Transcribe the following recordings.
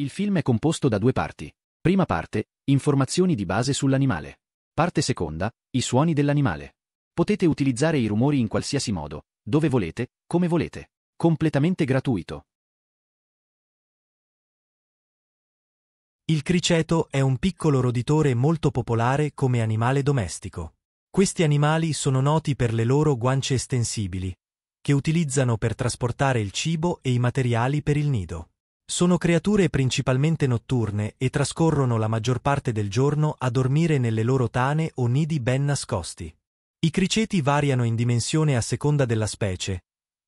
Il film è composto da due parti. Prima parte, informazioni di base sull'animale. Parte seconda, i suoni dell'animale. Potete utilizzare i rumori in qualsiasi modo, dove volete, come volete. Completamente gratuito. Il criceto è un piccolo roditore molto popolare come animale domestico. Questi animali sono noti per le loro guance estensibili, che utilizzano per trasportare il cibo e i materiali per il nido. Sono creature principalmente notturne e trascorrono la maggior parte del giorno a dormire nelle loro tane o nidi ben nascosti. I criceti variano in dimensione a seconda della specie,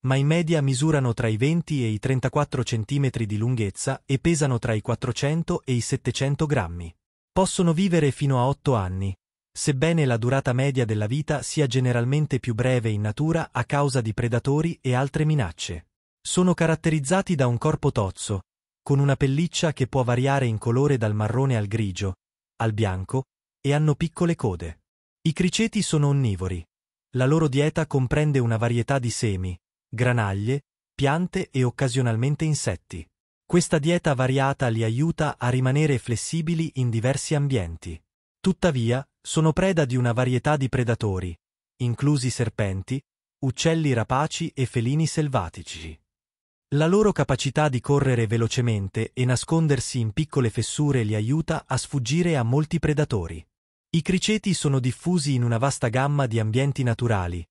ma in media misurano tra i 20 e i 34 cm di lunghezza e pesano tra i 400 e i 700 grammi. Possono vivere fino a 8 anni, sebbene la durata media della vita sia generalmente più breve in natura a causa di predatori e altre minacce. Sono caratterizzati da un corpo tozzo, con una pelliccia che può variare in colore dal marrone al grigio, al bianco, e hanno piccole code. I criceti sono onnivori. La loro dieta comprende una varietà di semi, granaglie, piante e occasionalmente insetti. Questa dieta variata li aiuta a rimanere flessibili in diversi ambienti. Tuttavia, sono preda di una varietà di predatori, inclusi serpenti, uccelli rapaci e felini selvatici. La loro capacità di correre velocemente e nascondersi in piccole fessure li aiuta a sfuggire a molti predatori. I criceti sono diffusi in una vasta gamma di ambienti naturali,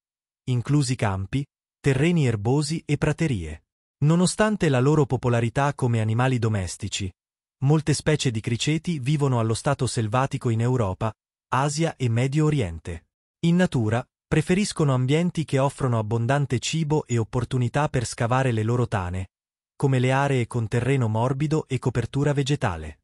inclusi campi, terreni erbosi e praterie. Nonostante la loro popolarità come animali domestici, molte specie di criceti vivono allo stato selvatico in Europa, Asia e Medio Oriente. In natura, preferiscono ambienti che offrono abbondante cibo e opportunità per scavare le loro tane, come le aree con terreno morbido e copertura vegetale.